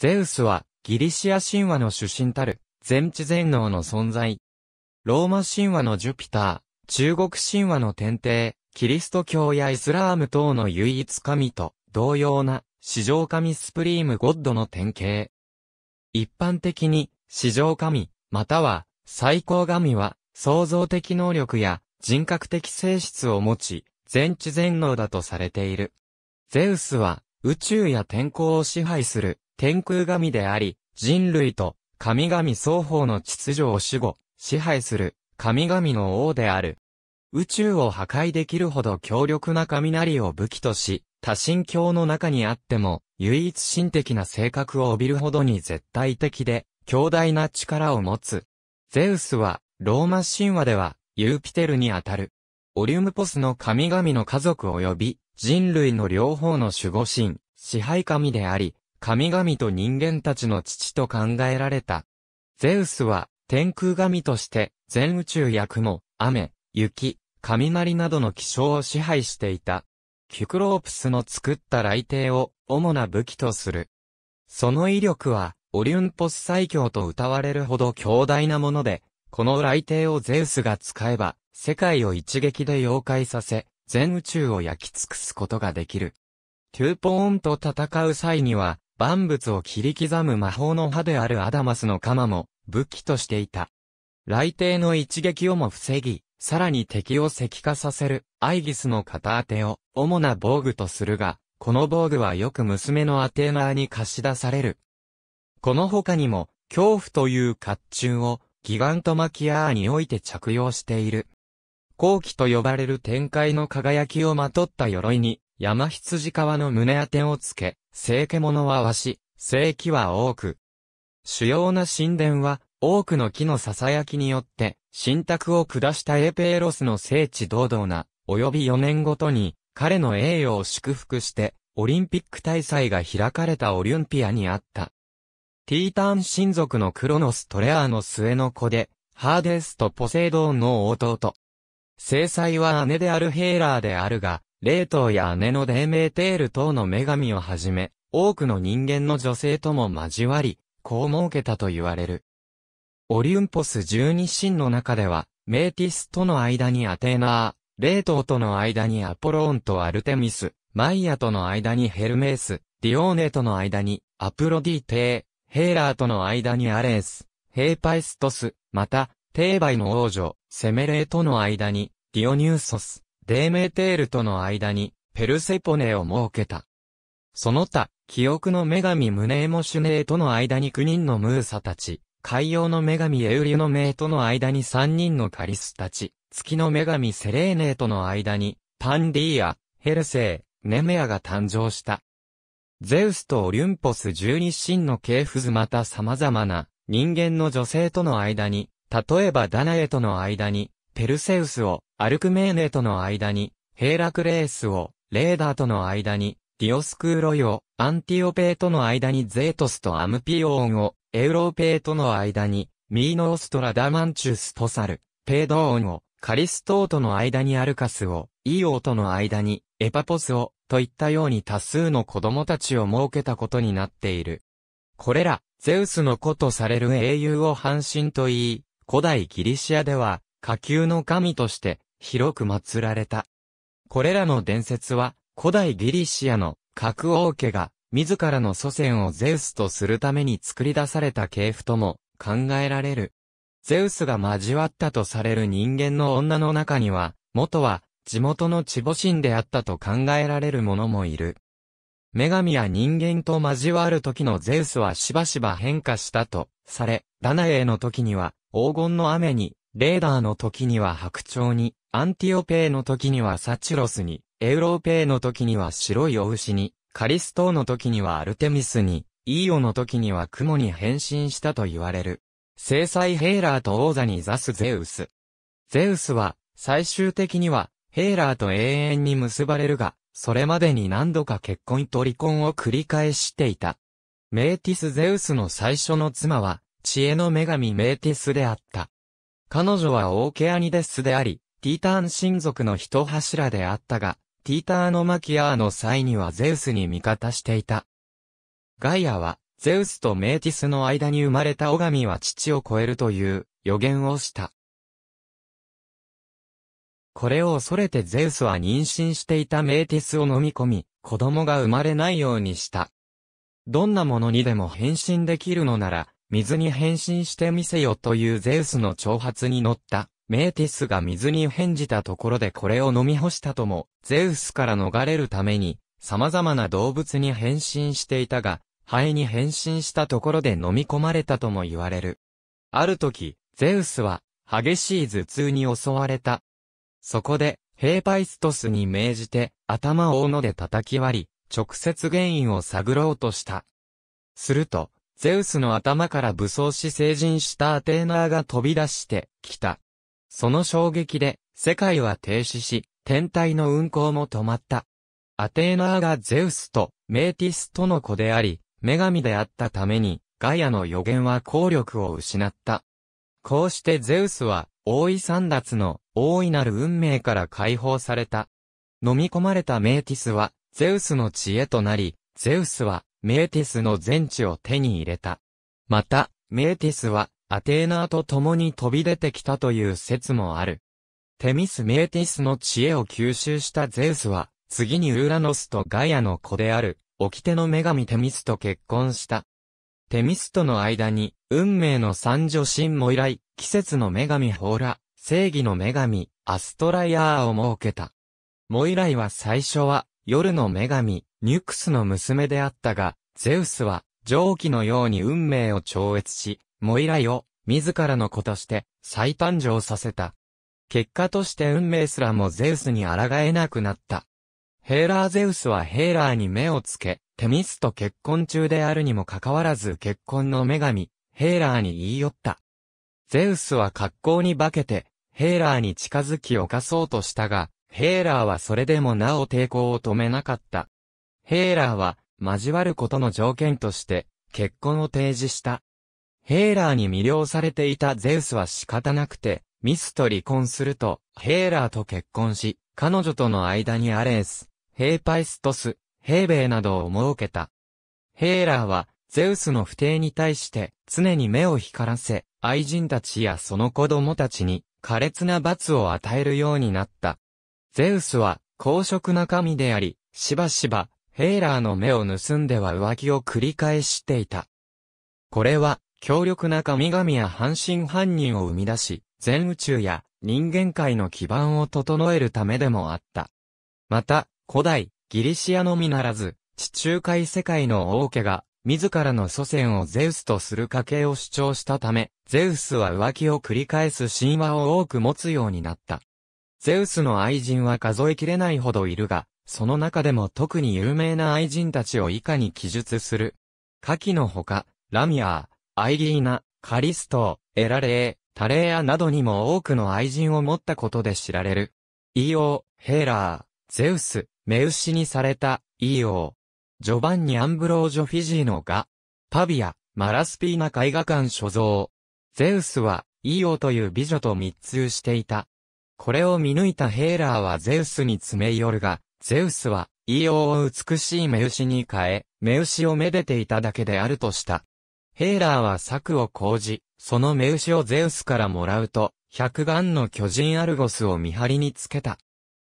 ゼウスは、ギリシア神話の主神たる、全知全能の存在。ローマ神話のジュピター、中国神話の天帝、キリスト教やイスラーム等の唯一神と同様な、史上神スプリームゴッドの典型。一般的に、史上神、または、最高神は、創造的能力や人格的性質を持ち、全知全能だとされている。ゼウスは、宇宙や天候を支配する天空神であり、人類と神々双方の秩序を守護、支配する神々の王である。宇宙を破壊できるほど強力な雷を武器とし、多神教の中にあっても、唯一神的な性格を帯びるほどに絶対的で、強大な力を持つ。ゼウスは、ローマ神話では、ユーピテルにあたる。オリウムポスの神々の家族及び、人類の両方の守護神、支配神であり、神々と人間たちの父と考えられた。ゼウスは、天空神として、全宇宙や雲、雨、雪、雷などの気象を支配していた。キュクロープスの作った雷帝を主な武器とする。その威力は、オリュンポス最強と謳われるほど強大なもので、この雷帝をゼウスが使えば、世界を一撃で溶解させ、全宇宙を焼き尽くすことができる。トゥーポーンと戦う際には、万物を切り刻む魔法の歯であるアダマスの鎌も武器としていた。雷帝の一撃をも防ぎ、さらに敵を石化させるアイギスの片当てを主な防具とするが、この防具はよく娘のアテーナーに貸し出される。この他にも、恐怖という甲冑をギガントマキアーにおいて着用している。後期と呼ばれる展開の輝きをまとった鎧に、山羊川の胸当てをつけ、聖獣はし、聖木は多く。主要な神殿は、多くの木の囁きによって、神託を下したエペーロスの聖地堂々な、及び4年ごとに、彼の栄誉を祝福して、オリンピック大祭が開かれたオリンピアにあった。ティーターン親族のクロノス・トレアの末の子で、ハーデスとポセイドンの弟。聖祭は姉であるヘーラーであるが、霊統や姉のデーメーテール等の女神をはじめ、多くの人間の女性とも交わり、こう設けたと言われる。オリュンポス十二神の中では、メーティスとの間にアテーナー、霊統との間にアポローンとアルテミス、マイヤとの間にヘルメース、ディオーネとの間にアプロディテー、ヘーラーとの間にアレース、ヘーパイストス、また、テーバイの王女、セメレーとの間に、ディオニューソス、デーメーテールとの間に、ペルセポネを設けた。その他、記憶の女神ムネーモシュネーとの間に9人のムーサたち、海洋の女神エウリュのメとの間に3人のカリスたち、月の女神セレーネーとの間に、パンディーア、ヘルセー、ネメアが誕生した。ゼウスとオリュンポス十二神の系譜図また様々な人間の女性との間に、例えばダナエとの間に、ペルセウスを、アルクメーネとの間に、ヘーラクレースを、レーダーとの間に、ディオスクーロイを、アンティオペーとの間にゼートスとアムピオーンを、エウローペーとの間に、ミーノオストラダマンチュスとサル、ペードーンを、カリストーとの間にアルカスを、イオーとの間に、エパポスを、といったように多数の子供たちを設けたことになっている。これら、ゼウスの子とされる英雄を半身と言い、古代ギリシアでは、火球の神として広く祀られた。これらの伝説は、古代ギリシアの格王家が自らの祖先をゼウスとするために作り出された系譜とも考えられる。ゼウスが交わったとされる人間の女の中には、元は地元のチボ神であったと考えられる者もいる。女神や人間と交わる時のゼウスはしばしば変化したとされ、ダナエの時には黄金の雨にレーダーの時には白鳥に、アンティオペーの時にはサチロスに、エウローペーの時には白いお牛に、カリストーの時にはアルテミスに、イーオの時には雲に変身したと言われる。制裁ヘーラーと王座に座すゼウス。ゼウスは、最終的には、ヘーラーと永遠に結ばれるが、それまでに何度か結婚と離婚を繰り返していた。メーティス・ゼウスの最初の妻は、知恵の女神メーティスであった。彼女はオーケアニデスであり、ティーターン親族の一柱であったが、ティーターノマキアーの際にはゼウスに味方していた。ガイアは、ゼウスとメーティスの間に生まれたオガミは父を超えるという予言をした。これを恐れてゼウスは妊娠していたメーティスを飲み込み、子供が生まれないようにした。どんなものにでも変身できるのなら、水に変身してみせよというゼウスの挑発に乗った、メーティスが水に変じたところでこれを飲み干したとも、ゼウスから逃れるために、様々な動物に変身していたが、ハエに変身したところで飲み込まれたとも言われる。ある時、ゼウスは、激しい頭痛に襲われた。そこで、ヘーパイストスに命じて、頭を斧で叩き割り、直接原因を探ろうとした。すると、ゼウスの頭から武装し成人したアテーナーが飛び出してきた。その衝撃で、世界は停止し、天体の運行も止まった。アテーナーがゼウスとメーティスとの子であり、女神であったために、ガイアの予言は効力を失った。こうしてゼウスは、大い三奪の大いなる運命から解放された。飲み込まれたメーティスは、ゼウスの知恵となり、ゼウスはメーティスの全地を手に入れた。また、メーティスはアテーナーと共に飛び出てきたという説もある。テミス・メーティスの知恵を吸収したゼウスは、次にウーラノスとガイアの子である、掟の女神テミスと結婚した。テミスとの間に、運命の三女神も以来、季節の女神ホーラ、正義の女神、アストライアーを設けた。モイライは最初は、夜の女神、ニュクスの娘であったが、ゼウスは、上記のように運命を超越し、モイライを、自らの子として、再誕生させた。結果として運命すらもゼウスに抗えなくなった。ヘーラーゼウスはヘーラーに目をつけ、テミスと結婚中であるにもかかわらず結婚の女神、ヘーラーに言い寄った。ゼウスは格好に化けて、ヘーラーに近づき犯そうとしたが、ヘーラーはそれでもなお抵抗を止めなかった。ヘーラーは、交わることの条件として、結婚を提示した。ヘーラーに魅了されていたゼウスは仕方なくて、ミスと離婚すると、ヘーラーと結婚し、彼女との間にアレース、ヘーパイストス、ヘーベイなどを設けた。ヘーラーは、ゼウスの不定に対して、常に目を光らせ、愛人たちやその子供たちに、苛烈な罰を与えるようになった。ゼウスは、公職な神であり、しばしば、ヘイラーの目を盗んでは浮気を繰り返していた。これは、強力な神々や半身半人を生み出し、全宇宙や人間界の基盤を整えるためでもあった。また、古代、ギリシアのみならず、地中海世界の王家が、自らの祖先をゼウスとする家系を主張したため、ゼウスは浮気を繰り返す神話を多く持つようになった。ゼウスの愛人は数えきれないほどいるが、その中でも特に有名な愛人たちを以下に記述する。下記のほか、ラミアー、アイリーナ、カリスト、エラレー、タレーアなどにも多くの愛人を持ったことで知られる。イオー、ヘーラー、ゼウス、メウシにされた、イオー。ジョバンニ・アンブロージョ・フィジーノが、パビア、マラスピーナ絵画館所蔵。ゼウスは、イオーという美女と密通していた。これを見抜いたヘーラーはゼウスに詰め寄るが、ゼウスは、硫黄を美しい目牛に変え、目牛をめでていただけであるとした。ヘーラーは策を講じ、その目牛をゼウスからもらうと、百眼の巨人アルゴスを見張りにつけた。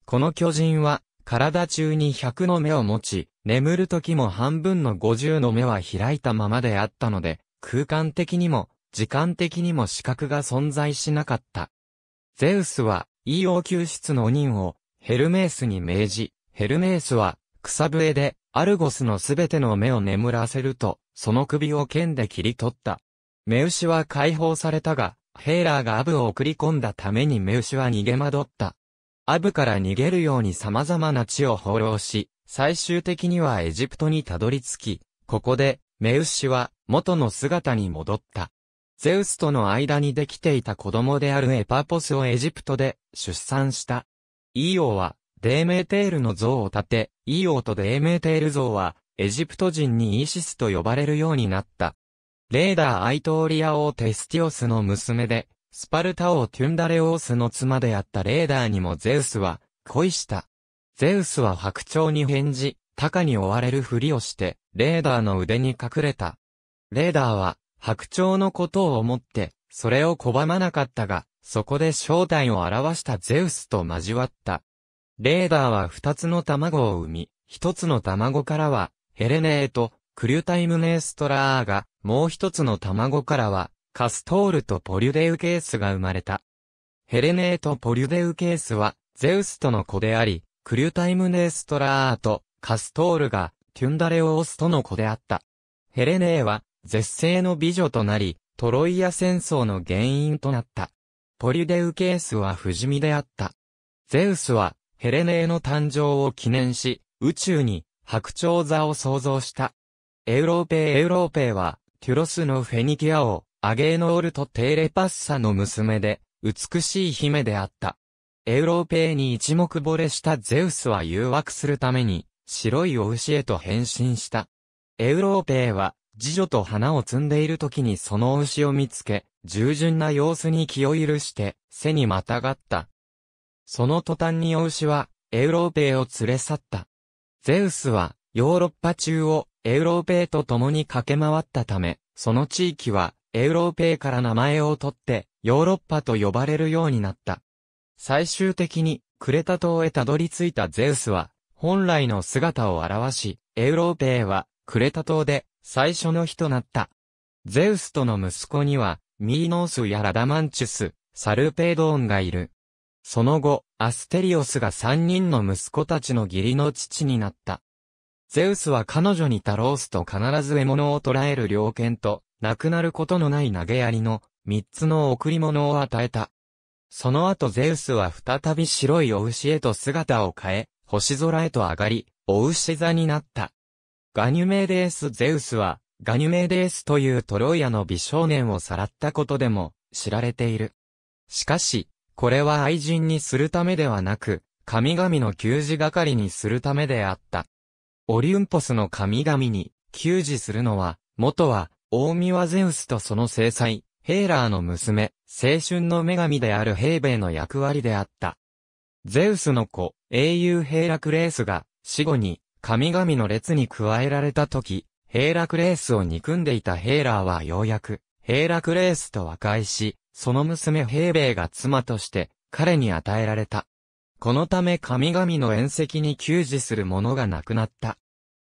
この巨人は、体中に百の目を持ち、眠る時も半分の五十の目は開いたままであったので、空間的にも、時間的にも視覚が存在しなかった。ゼウスは、イオ救出の鬼を、ヘルメースに命じ、ヘルメースは、草笛で、アルゴスのすべての目を眠らせると、その首を剣で切り取った。メウシは解放されたが、ヘーラーがアブを送り込んだためにメウシは逃げ惑った。アブから逃げるように様々な地を放浪し、最終的にはエジプトにたどり着き、ここで、メウシは元の姿に戻った。ゼウスとの間にできていた子供であるエパポスをエジプトで出産した。イオはデーメーテールの像を建て、イオーとデーメーテール像は、エジプト人にイシスと呼ばれるようになった。レーダー・アイトーリア王テスティオスの娘で、スパルタ王テュンダレオースの妻であったレーダーにもゼウスは恋した。ゼウスは白鳥に返事、カに追われるふりをして、レーダーの腕に隠れた。レーダーは白鳥のことを思って、それを拒まなかったが、そこで正体を表したゼウスと交わった。レーダーは二つの卵を産み、一つの卵からは、ヘレネーと、クリュタイムネーストラーが、もう一つの卵からは、カストールとポリュデウケースが生まれた。ヘレネーとポリュデウケースは、ゼウスとの子であり、クリュタイムネーストラーと、カストールが、テュンダレオースとの子であった。ヘレネーは、絶世の美女となり、トロイア戦争の原因となった。ポリュデウケースは不死身であった。ゼウスは、ヘレネーの誕生を記念し、宇宙に白鳥座を創造した。エウローペーエウローペーは、テュロスのフェニキア王、アゲーノオルとテーレパッサの娘で、美しい姫であった。エウローペーに一目惚れしたゼウスは誘惑するために、白いお牛へと変身した。エウローペーは、次女と花を摘んでいる時にその牛を見つけ、従順な様子に気を許して、背にまたがった。その途端にお牛は、エウローペイを連れ去った。ゼウスは、ヨーロッパ中を、エウローペイと共に駆け回ったため、その地域は、エウローペイから名前を取って、ヨーロッパと呼ばれるようになった。最終的に、クレタ島へたどり着いたゼウスは、本来の姿を現し、エウローペイは、クレタ島で、最初の日となった。ゼウスとの息子には、ミーノースやラダマンチュス、サルペイドーンがいる。その後、アステリオスが三人の息子たちの義理の父になった。ゼウスは彼女にタロースと必ず獲物を捕らえる猟犬と、亡くなることのない投げ槍の三つの贈り物を与えた。その後ゼウスは再び白いお牛へと姿を変え、星空へと上がり、お牛座になった。ガニュメーデース・ゼウスは、ガニュメーデースというトロイアの美少年をさらったことでも知られている。しかし、これは愛人にするためではなく、神々の給仕係にするためであった。オリュンポスの神々に、給仕するのは、元は、大ミワゼウスとその制裁、ヘーラーの娘、青春の女神であるヘ米ベの役割であった。ゼウスの子、英雄ヘーラクレースが、死後に、神々の列に加えられた時、ヘーラクレースを憎んでいたヘーラーはようやく、ヘーラクレースと和解し、その娘平米が妻として彼に与えられた。このため神々の宴席に給仕する者が亡くなった。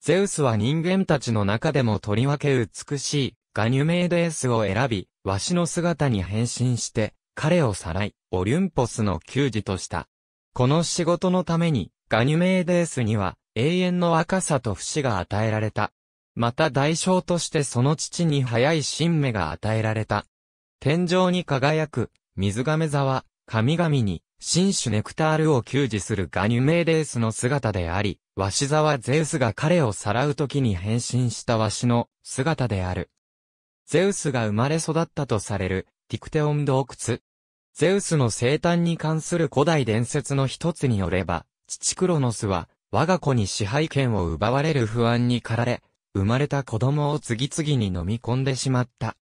ゼウスは人間たちの中でもとりわけ美しいガニュメイデースを選び、わしの姿に変身して、彼をさらい、オリュンポスの給仕とした。この仕事のために、ガニュメイデースには永遠の若さと不死が与えられた。また代償としてその父に早い新芽が与えられた。天井に輝く、水亀座は、神々に、新種ネクタールを給仕するガニュメーデースの姿であり、鷲座はゼウスが彼をさらう時に変身した鷲の姿である。ゼウスが生まれ育ったとされる、ティクテオン洞窟。ゼウスの生誕に関する古代伝説の一つによれば、父クロノスは、我が子に支配権を奪われる不安に駆られ、生まれた子供を次々に飲み込んでしまった。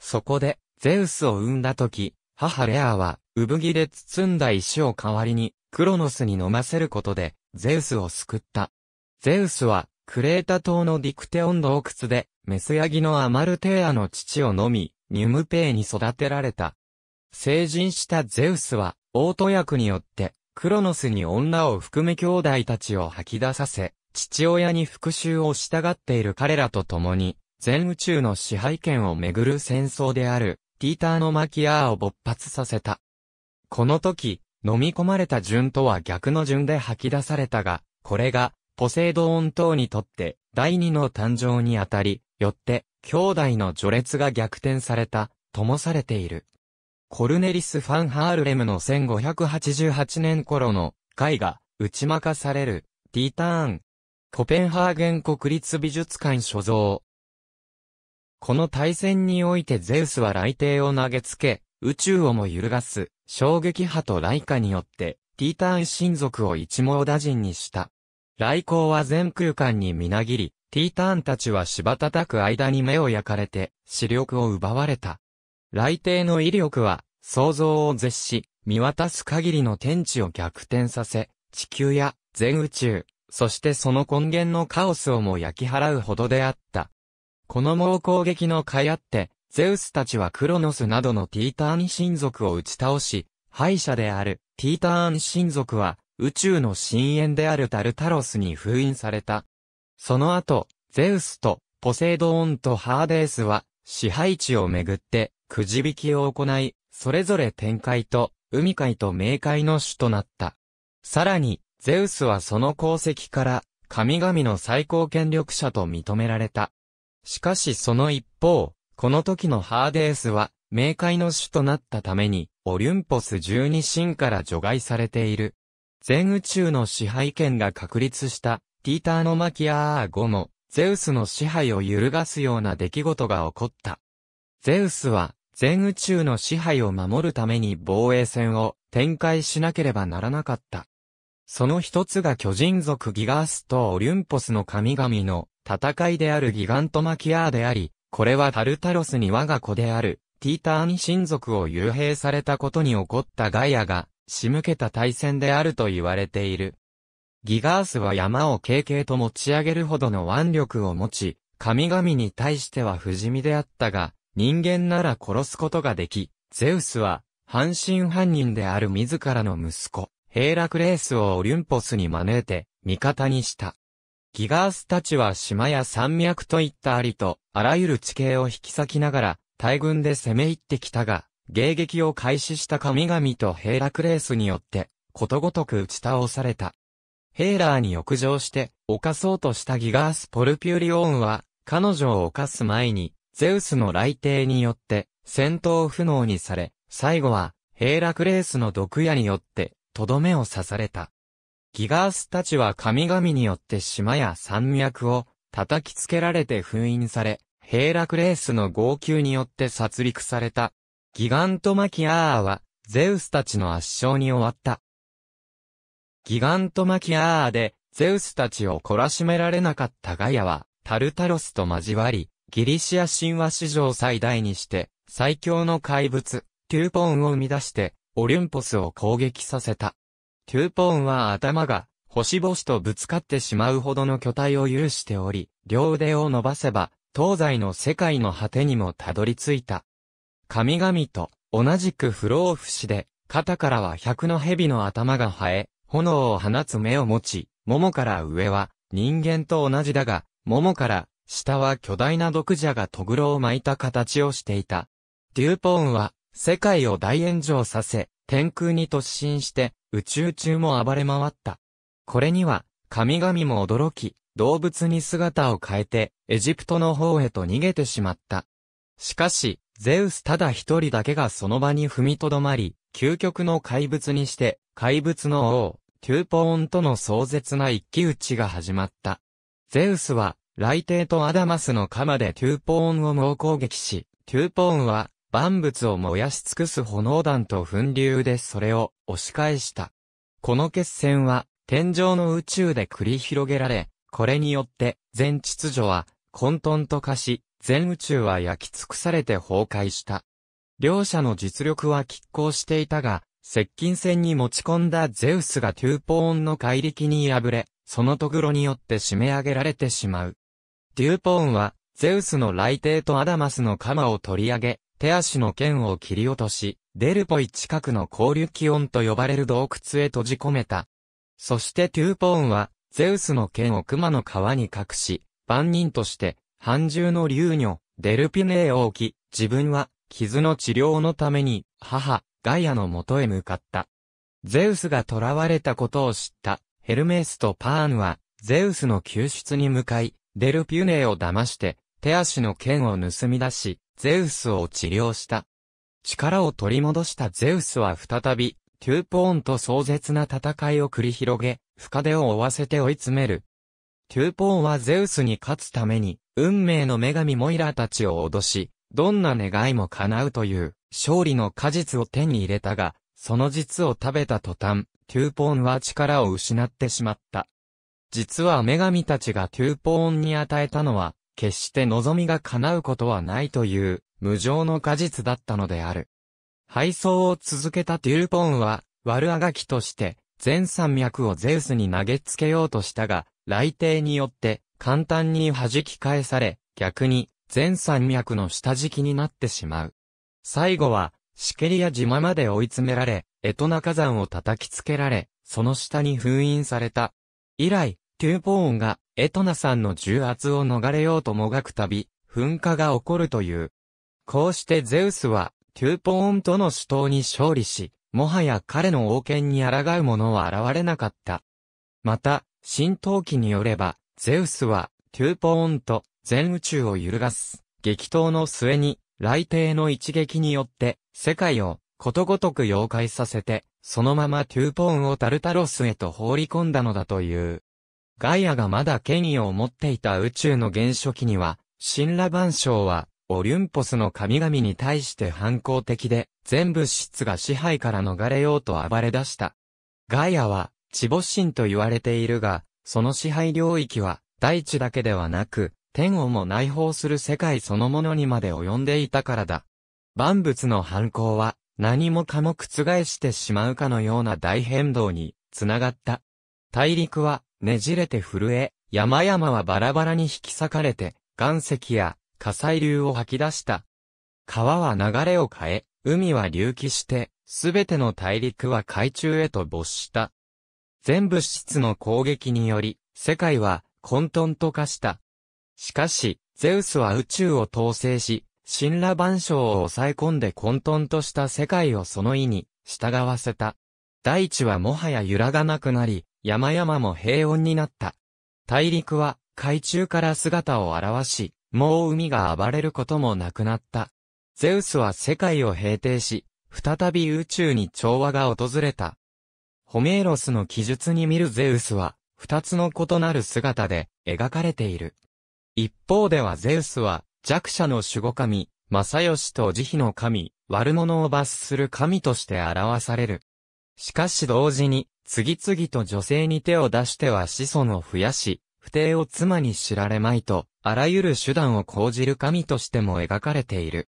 そこで、ゼウスを産んだ時、母レアは、産着で包んだ石を代わりに、クロノスに飲ませることで、ゼウスを救った。ゼウスは、クレータ島のディクテオン洞窟で、メスヤギのアマルテアの父を飲み、ニュムペイに育てられた。成人したゼウスは、オート役によって、クロノスに女を含め兄弟たちを吐き出させ、父親に復讐を従っている彼らと共に、全宇宙の支配権をめぐる戦争である、ティーターのマキアーを勃発させた。この時、飲み込まれた順とは逆の順で吐き出されたが、これが、ポセイドオン等にとって、第二の誕生にあたり、よって、兄弟の序列が逆転された、ともされている。コルネリス・ファン・ハールレムの1588年頃の絵画、打ち負かされる、ティーターン。コペンハーゲン国立美術館所蔵、この対戦においてゼウスは雷帝を投げつけ、宇宙をも揺るがす、衝撃波と雷下によって、ティーターン神族を一網打尽にした。雷光は全空間にみなぎり、ティーターンたちは芝叩く間に目を焼かれて、視力を奪われた。雷帝の威力は、想像を絶し、見渡す限りの天地を逆転させ、地球や全宇宙、そしてその根源のカオスをも焼き払うほどであった。この猛攻撃の甲斐あって、ゼウスたちはクロノスなどのティーターン神族を打ち倒し、敗者であるティーターン神族は宇宙の深淵であるタルタロスに封印された。その後、ゼウスとポセイドーンとハーデースは支配地をめぐってくじ引きを行い、それぞれ天界と海海と冥界の主となった。さらに、ゼウスはその功績から神々の最高権力者と認められた。しかしその一方、この時のハーデースは、冥界の主となったために、オリュンポス12神から除外されている。全宇宙の支配権が確立した、ティーターノマキアー後も、ゼウスの支配を揺るがすような出来事が起こった。ゼウスは、全宇宙の支配を守るために防衛戦を展開しなければならなかった。その一つが巨人族ギガースとオリュンポスの神々の戦いであるギガントマキアーであり、これはタルタロスに我が子である、ティーターに親族を幽閉されたことに起こったガイアが、仕向けた対戦であると言われている。ギガースは山を軽々と持ち上げるほどの腕力を持ち、神々に対しては不死身であったが、人間なら殺すことができ、ゼウスは、半身半人である自らの息子、ヘイラクレースをオリュンポスに招いて、味方にした。ギガースたちは島や山脈といったありと、あらゆる地形を引き裂きながら、大軍で攻め入ってきたが、迎撃を開始した神々とヘーラクレースによって、ことごとく打ち倒された。ヘーラーに欲情して、犯そうとしたギガース・ポルピュリオーンは、彼女を犯す前に、ゼウスの雷帝によって、戦闘不能にされ、最後は、ヘーラクレースの毒矢によって、とどめを刺された。ギガースたちは神々によって島や山脈を叩きつけられて封印され、ヘイラクレースの号泣によって殺戮された。ギガントマキアーは、ゼウスたちの圧勝に終わった。ギガントマキアーで、ゼウスたちを懲らしめられなかったガヤは、タルタロスと交わり、ギリシア神話史上最大にして、最強の怪物、テューポーンを生み出して、オリュンポスを攻撃させた。トゥーポーンは頭が、星々とぶつかってしまうほどの巨体を有しており、両腕を伸ばせば、東西の世界の果てにもたどり着いた。神々と同じく不老不死で、肩からは百の蛇の頭が生え、炎を放つ目を持ち、桃から上は人間と同じだが、桃から下は巨大な毒蛇がトグロを巻いた形をしていた。デューポーンは世界を大炎上させ、天空に突進して、宇宙中も暴れ回った。これには、神々も驚き、動物に姿を変えて、エジプトの方へと逃げてしまった。しかし、ゼウスただ一人だけがその場に踏みとどまり、究極の怪物にして、怪物の王、テューポーンとの壮絶な一騎打ちが始まった。ゼウスは、雷帝とアダマスの鎌でテューポーンを猛攻撃し、テューポーンは、万物を燃やし尽くす炎弾と噴流でそれを押し返した。この決戦は天上の宇宙で繰り広げられ、これによって全秩序は混沌と化し、全宇宙は焼き尽くされて崩壊した。両者の実力は拮抗していたが、接近戦に持ち込んだゼウスがトゥーポーンの怪力に敗れ、そのとぐろによって締め上げられてしまう。デューポーンは、ゼウスの雷帝とアダマスの鎌を取り上げ、手足の剣を切り落とし、デルポイ近くの交流気温と呼ばれる洞窟へ閉じ込めた。そしてトゥーポーンは、ゼウスの剣を熊の皮に隠し、万人として、半獣の竜女、デルピネーを置き、自分は、傷の治療のために、母、ガイアの元へ向かった。ゼウスが囚われたことを知った、ヘルメスとパーンは、ゼウスの救出に向かい、デルピュネーを騙して、手足の剣を盗み出し、ゼウスを治療した。力を取り戻したゼウスは再び、テューポーンと壮絶な戦いを繰り広げ、深手を負わせて追い詰める。テューポーンはゼウスに勝つために、運命の女神モイラたちを脅し、どんな願いも叶うという、勝利の果実を手に入れたが、その実を食べた途端、テューポーンは力を失ってしまった。実は女神たちがテューポーンに与えたのは、決して望みが叶うことはないという、無常の果実だったのである。配送を続けたデューポンは、悪あがきとして、全山脈をゼウスに投げつけようとしたが、雷帝によって簡単に弾き返され、逆に全山脈の下敷きになってしまう。最後は、シケリア島まで追い詰められ、エトナ火山を叩きつけられ、その下に封印された。以来、トゥーポーンがエトナさんの重圧を逃れようともがくたび、噴火が起こるという。こうしてゼウスは、トゥーポーンとの死闘に勝利し、もはや彼の王権に抗う者は現れなかった。また、新陶器によれば、ゼウスは、トゥーポーンと全宇宙を揺るがす、激闘の末に、雷帝の一撃によって、世界をことごとく溶解させて、そのままトゥーポーンをタルタロスへと放り込んだのだという。ガイアがまだ権威を持っていた宇宙の原初期には、神羅万象は、オリュンポスの神々に対して反抗的で、全物質が支配から逃れようと暴れ出した。ガイアは、地母神と言われているが、その支配領域は、大地だけではなく、天をも内包する世界そのものにまで及んでいたからだ。万物の反抗は、何もかも覆してしまうかのような大変動に、つながった。大陸は、ねじれて震え、山々はバラバラに引き裂かれて、岩石や火砕流を吐き出した。川は流れを変え、海は隆起して、すべての大陸は海中へと没した。全物質の攻撃により、世界は混沌と化した。しかし、ゼウスは宇宙を統制し、神羅万象を抑え込んで混沌とした世界をその意に従わせた。大地はもはや揺らがなくなり、山々も平穏になった。大陸は海中から姿を現し、もう海が暴れることもなくなった。ゼウスは世界を平定し、再び宇宙に調和が訪れた。ホメーロスの記述に見るゼウスは、二つの異なる姿で描かれている。一方ではゼウスは、弱者の守護神、正義と慈悲の神、悪者を罰する神として表される。しかし同時に、次々と女性に手を出しては子孫を増やし、不定を妻に知られまいと、あらゆる手段を講じる神としても描かれている。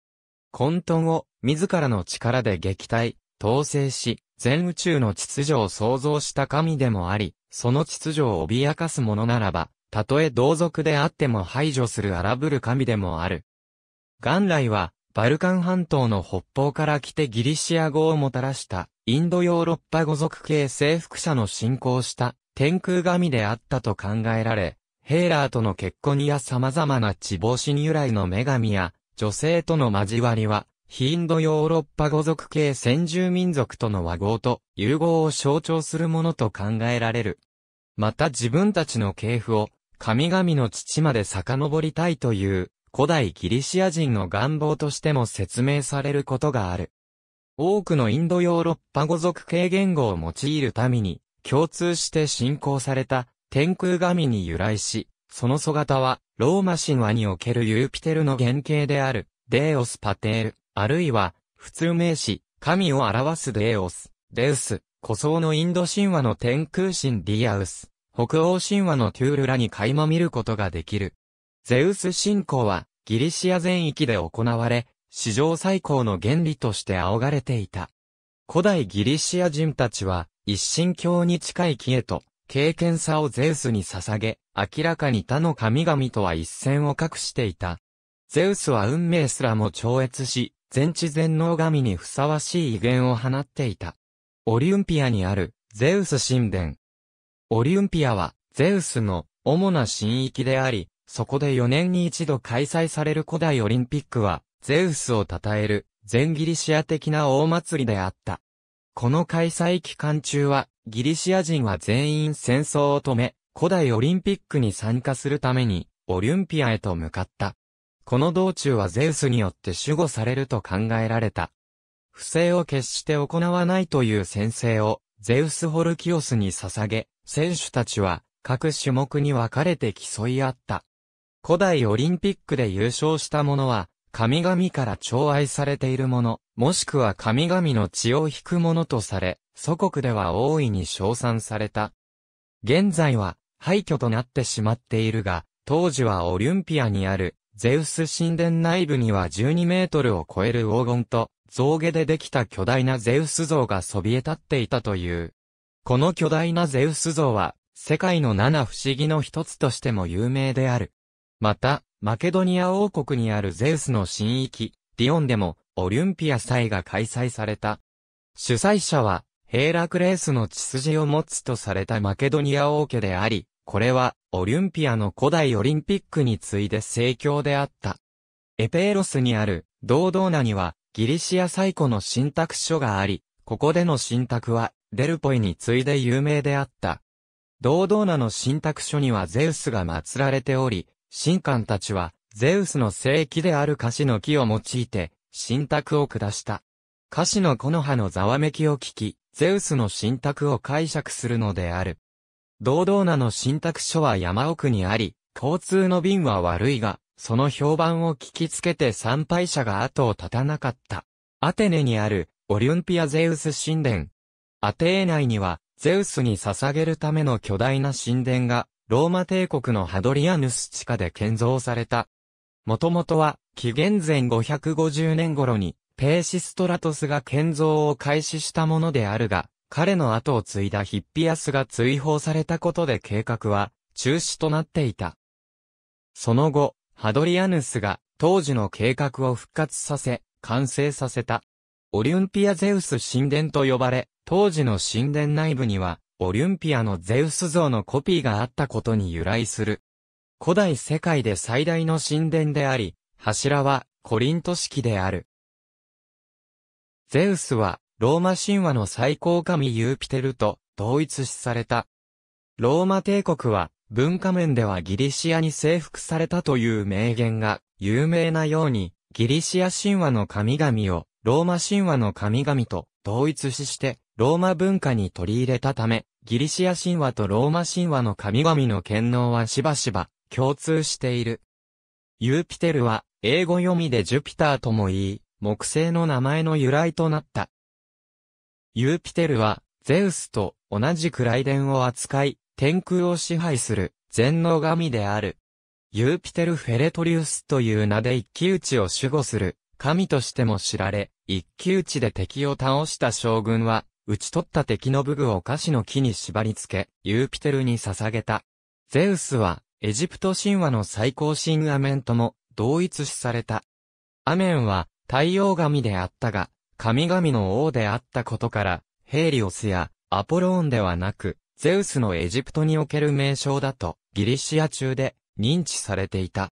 混沌を、自らの力で撃退、統制し、全宇宙の秩序を創造した神でもあり、その秩序を脅かすものならば、たとえ同族であっても排除する荒ぶる神でもある。元来は、バルカン半島の北方から来てギリシア語をもたらしたインドヨーロッパ語族系征服者の信仰した天空神であったと考えられ、ヘーラーとの結婚や様々な地防神由来の女神や女性との交わりは、ヒンドヨーロッパ語族系先住民族との和合と融合を象徴するものと考えられる。また自分たちの系譜を神々の父まで遡りたいという古代ギリシア人の願望としても説明されることがある。多くのインドヨーロッパ語族系言語を用いる民に、共通して信仰された天空神に由来し、その型は、ローマ神話におけるユーピテルの原型である、デーオスパテール、あるいは、普通名詞、神を表すデーオス、デウス、古僧のインド神話の天空神ディアウス、北欧神話のトゥールラに垣間見ることができる。ゼウス信仰は、ギリシア全域で行われ、史上最高の原理として仰がれていた。古代ギリシア人たちは、一神教に近い木へと、敬虔さをゼウスに捧げ、明らかに他の神々とは一線を画していた。ゼウスは運命すらも超越し、全知全能神にふさわしい威厳を放っていた。オリュンピアにある、ゼウス神殿。オリュンピアは、ゼウスの主な神域であり、そこで4年に一度開催される古代オリンピックは、ゼウスを称える、全ギリシア的な大祭りであった。この開催期間中は、ギリシア人は全員戦争を止め、古代オリンピックに参加するために、オリンピアへと向かった。この道中はゼウスによって守護されると考えられた。不正を決して行わないという先生を、ゼウス・ホルキオスに捧げ、選手たちは、各種目に分かれて競い合った。古代オリンピックで優勝した者は、神々から寵愛されているもの、もしくは神々の血を引くものとされ、祖国では大いに称賛された。現在は廃墟となってしまっているが、当時はオリンピアにあるゼウス神殿内部には12メートルを超える黄金と象牙でできた巨大なゼウス像がそびえ立っていたという。この巨大なゼウス像は世界の七不思議の一つとしても有名である。また、マケドニア王国にあるゼウスの神域、ディオンでも、オリンピア祭が開催された。主催者は、ヘーラクレースの血筋を持つとされたマケドニア王家であり、これは、オリンピアの古代オリンピックに次いで盛況であった。エペーロスにある、堂々なには、ギリシア最古の信託書があり、ここでの信託は、デルポイに次いで有名であった。堂々なの信託書にはゼウスが祀られており、神官たちは、ゼウスの聖域である菓子の木を用いて、神託を下した。菓子の木の葉のざわめきを聞き、ゼウスの神託を解釈するのである。堂々なの神託書は山奥にあり、交通の便は悪いが、その評判を聞きつけて参拝者が後を絶たなかった。アテネにある、オリンピアゼウス神殿。アテー内には、ゼウスに捧げるための巨大な神殿がローマ帝国のハドリアヌス地下で建造された。もともとは、紀元前550年頃に、ペーシストラトスが建造を開始したものであるが、彼の後を継いだヒッピアスが追放されたことで計画は中止となっていた。その後、ハドリアヌスが当時の計画を復活させ、完成させた。オリュンピアゼウス神殿と呼ばれ、当時の神殿内部にはオリュンピアのゼウス像のコピーがあったことに由来する。古代世界で最大の神殿であり、柱はコリント式である。ゼウスはローマ神話の最高神ユーピテルと同一視された。ローマ帝国は文化面ではギリシアに征服されたという名言が有名なように、ギリシア神話の神々をローマ神話の神々と同一視してローマ文化に取り入れたため、ギリシア神話とローマ神話の神々の権能はしばしば共通している。ユーピテルは英語読みでジュピターとも言い、木星の名前の由来となった。ユーピテルはゼウスと同じく雷電を扱い、天空を支配する全能神である。ユーピテル・フェレトリウスという名で一騎打ちを守護する神としても知られ、一騎打ちで敵を倒した将軍は打ち取った敵の武具を菓子の木に縛り付け、ユーピテルに捧げた。ゼウスは、エジプト神話の最高神アメンとも、同一視された。アメンは、太陽神であったが、神々の王であったことから、ヘイリオスやアポローンではなく、ゼウスのエジプトにおける名称だと、ギリシア中で認知されていた。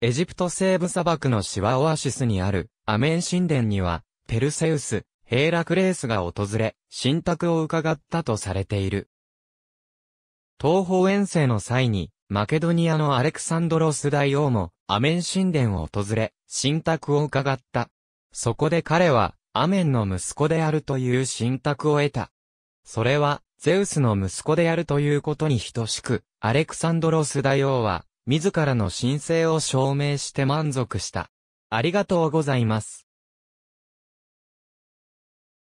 エジプト西部砂漠のシワオアシスにあるアメン神殿には、ペルセウス、ヘイラクレースが訪れ、信託を伺ったとされている。東方遠征の際に、マケドニアのアレクサンドロス大王も、アメン神殿を訪れ、信託を伺った。そこで彼は、アメンの息子であるという信託を得た。それは、ゼウスの息子であるということに等しく、アレクサンドロス大王は、自らの神聖を証明して満足した。ありがとうございます。